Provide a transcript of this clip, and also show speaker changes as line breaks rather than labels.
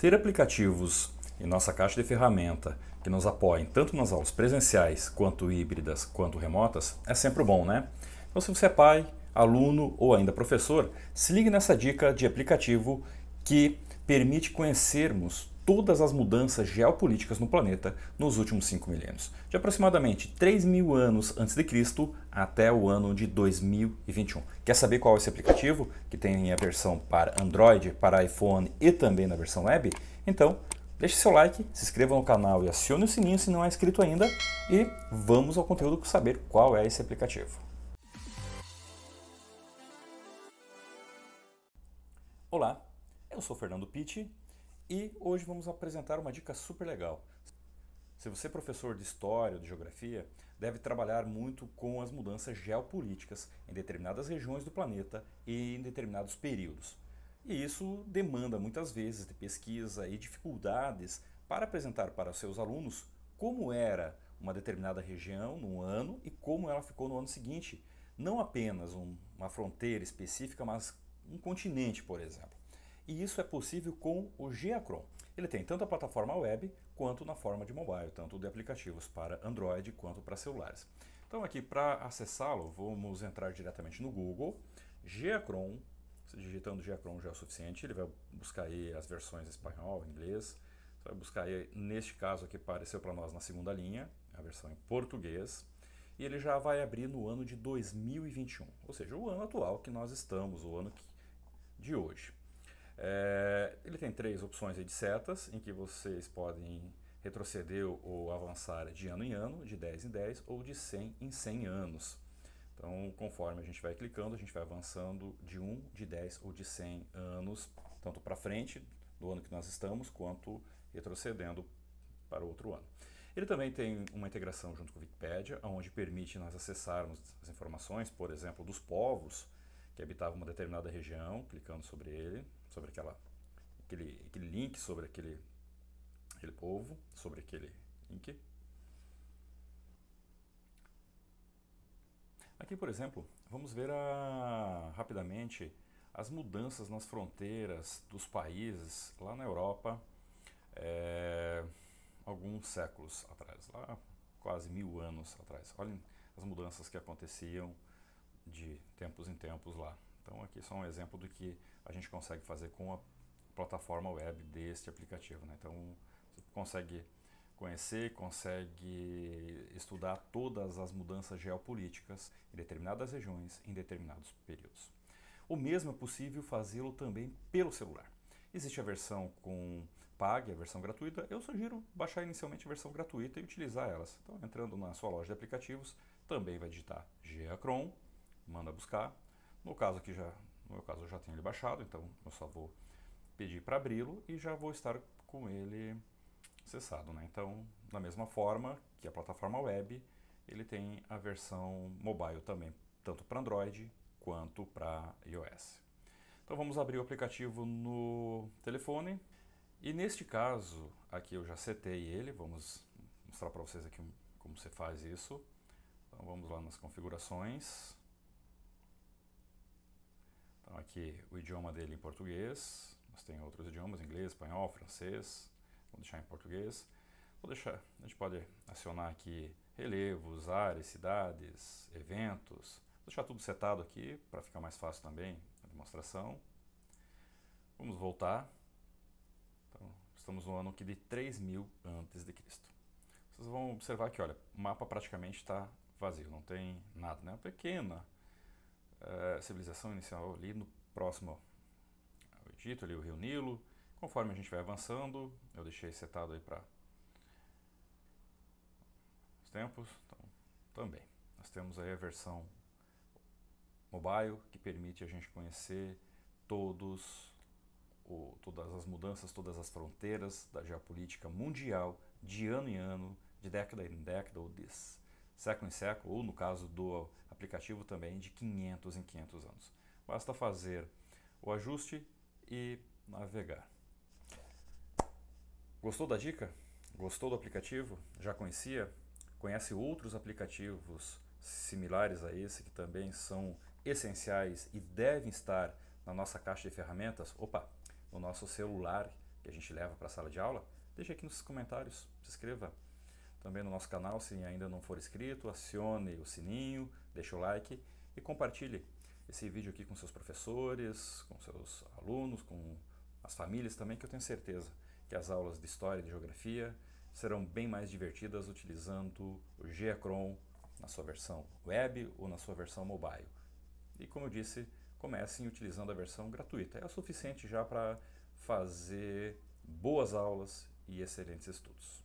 Ter aplicativos em nossa caixa de ferramenta que nos apoiem tanto nas aulas presenciais, quanto híbridas, quanto remotas, é sempre bom, né? Então, se você é pai, aluno ou ainda professor, se ligue nessa dica de aplicativo que permite conhecermos todas as mudanças geopolíticas no planeta nos últimos cinco milênios, de aproximadamente 3 mil anos antes de Cristo até o ano de 2021. Quer saber qual é esse aplicativo que tem a versão para Android, para iPhone e também na versão web? Então, deixe seu like, se inscreva no canal e acione o sininho se não é inscrito ainda e vamos ao conteúdo para saber qual é esse aplicativo. Olá, eu sou Fernando Pitti e hoje vamos apresentar uma dica super legal. Se você é professor de história ou de geografia, deve trabalhar muito com as mudanças geopolíticas em determinadas regiões do planeta e em determinados períodos. E isso demanda muitas vezes de pesquisa e dificuldades para apresentar para seus alunos como era uma determinada região no ano e como ela ficou no ano seguinte. Não apenas um, uma fronteira específica, mas um continente, por exemplo e isso é possível com o Geacron. Ele tem tanto a plataforma web quanto na forma de mobile, tanto de aplicativos para Android quanto para celulares. Então aqui para acessá-lo, vamos entrar diretamente no Google, Geacron, digitando Geacron já é o suficiente, ele vai buscar aí as versões em espanhol, em inglês, você vai buscar aí, neste caso aqui apareceu para nós na segunda linha, a versão em português, e ele já vai abrir no ano de 2021, ou seja, o ano atual que nós estamos, o ano de hoje. É, ele tem três opções de setas, em que vocês podem retroceder ou avançar de ano em ano, de 10 em 10 ou de 100 em 100 anos. Então, conforme a gente vai clicando, a gente vai avançando de 1, de 10 ou de 100 anos, tanto para frente do ano que nós estamos, quanto retrocedendo para o outro ano. Ele também tem uma integração junto com a Wikipédia, onde permite nós acessarmos as informações, por exemplo, dos povos que habitava uma determinada região, clicando sobre ele, sobre aquela, aquele, aquele link, sobre aquele, aquele povo, sobre aquele link. Aqui, por exemplo, vamos ver a, rapidamente as mudanças nas fronteiras dos países lá na Europa é, alguns séculos atrás, lá quase mil anos atrás. Olhem as mudanças que aconteciam tempos em tempos lá. Então aqui é só um exemplo do que a gente consegue fazer com a plataforma web deste aplicativo. Né? Então você consegue conhecer, consegue estudar todas as mudanças geopolíticas em determinadas regiões, em determinados períodos. O mesmo é possível fazê-lo também pelo celular. Existe a versão com e a versão gratuita. Eu sugiro baixar inicialmente a versão gratuita e utilizar elas. Então, entrando na sua loja de aplicativos, também vai digitar Geacron manda buscar. No caso aqui já, no meu caso eu já tenho ele baixado, então eu só vou pedir para abri-lo e já vou estar com ele acessado, né? Então, da mesma forma que a plataforma web, ele tem a versão mobile também, tanto para Android quanto para iOS. Então vamos abrir o aplicativo no telefone. E neste caso, aqui eu já setei ele, vamos mostrar para vocês aqui como você faz isso. Então vamos lá nas configurações. Então aqui o idioma dele em português, mas tem outros idiomas, inglês, espanhol, francês. Vou deixar em português. Vou deixar, a gente pode acionar aqui relevos, áreas, cidades, eventos. Vou deixar tudo setado aqui para ficar mais fácil também a demonstração. Vamos voltar. Então, estamos no ano aqui de 3000 antes de Cristo. Vocês vão observar que, olha, o mapa praticamente está vazio, não tem nada, né? Uma é pequena eh, civilização inicial ali no próximo ao Egito, ali o Rio Nilo. Conforme a gente vai avançando, eu deixei setado aí para os tempos. Então, também. Nós temos aí a versão mobile que permite a gente conhecer todos o, todas as mudanças, todas as fronteiras da geopolítica mundial de ano em ano, de década em década ou de século em século, ou no caso do aplicativo também, de 500 em 500 anos. Basta fazer o ajuste e navegar. Gostou da dica? Gostou do aplicativo? Já conhecia? Conhece outros aplicativos similares a esse que também são essenciais e devem estar na nossa caixa de ferramentas? Opa, no nosso celular que a gente leva para a sala de aula? Deixe aqui nos comentários, se inscreva também no nosso canal, se ainda não for inscrito, acione o sininho, deixe o like e compartilhe esse vídeo aqui com seus professores, com seus alunos, com as famílias também, que eu tenho certeza que as aulas de história e de geografia serão bem mais divertidas utilizando o Geacron na sua versão web ou na sua versão mobile. E como eu disse, comecem utilizando a versão gratuita. É o suficiente já para fazer boas aulas e excelentes estudos.